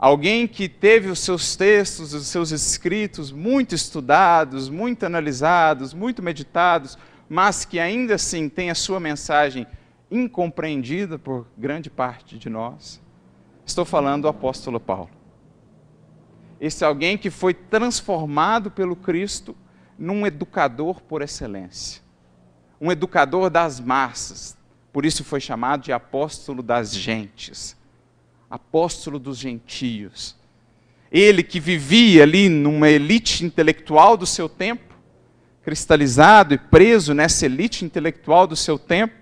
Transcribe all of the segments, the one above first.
alguém que teve os seus textos, os seus escritos muito estudados, muito analisados, muito meditados, mas que ainda assim tem a sua mensagem incompreendida por grande parte de nós. Estou falando do apóstolo Paulo. Esse alguém que foi transformado pelo Cristo num educador por excelência, um educador das massas. Por isso foi chamado de apóstolo das gentes apóstolo dos gentios. Ele que vivia ali numa elite intelectual do seu tempo, cristalizado e preso nessa elite intelectual do seu tempo,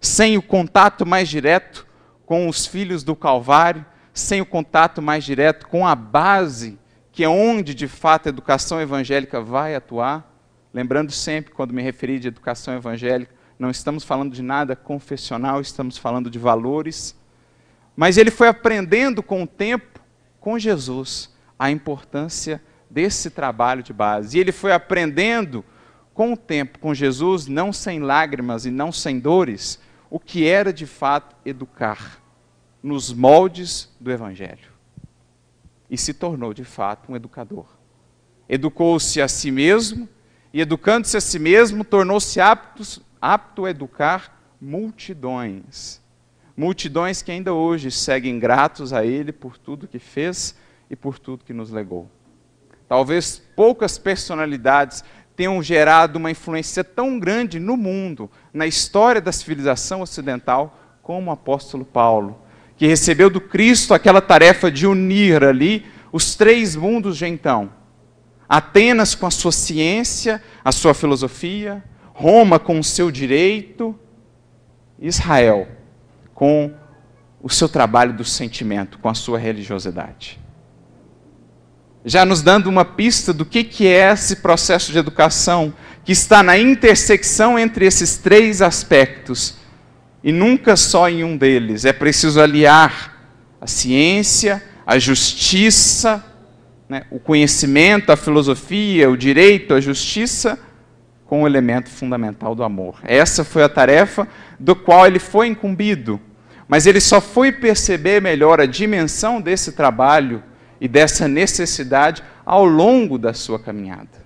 sem o contato mais direto com os filhos do Calvário, sem o contato mais direto com a base, que é onde de fato a educação evangélica vai atuar. Lembrando sempre, quando me referi de educação evangélica, não estamos falando de nada confessional, estamos falando de valores mas ele foi aprendendo com o tempo, com Jesus, a importância desse trabalho de base. E ele foi aprendendo com o tempo, com Jesus, não sem lágrimas e não sem dores, o que era de fato educar nos moldes do Evangelho. E se tornou de fato um educador. Educou-se a si mesmo e, educando-se a si mesmo, tornou-se apto, apto a educar multidões multidões que ainda hoje seguem gratos a Ele por tudo que fez e por tudo que nos legou. Talvez poucas personalidades tenham gerado uma influência tão grande no mundo, na história da civilização ocidental, como o apóstolo Paulo, que recebeu do Cristo aquela tarefa de unir ali os três mundos de então. Atenas com a sua ciência, a sua filosofia, Roma com o seu direito, Israel com o seu trabalho do sentimento, com a sua religiosidade. Já nos dando uma pista do que, que é esse processo de educação que está na intersecção entre esses três aspectos e nunca só em um deles. É preciso aliar a ciência, a justiça, né, o conhecimento, a filosofia, o direito, a justiça com o elemento fundamental do amor. Essa foi a tarefa do qual ele foi incumbido, mas ele só foi perceber melhor a dimensão desse trabalho e dessa necessidade ao longo da sua caminhada.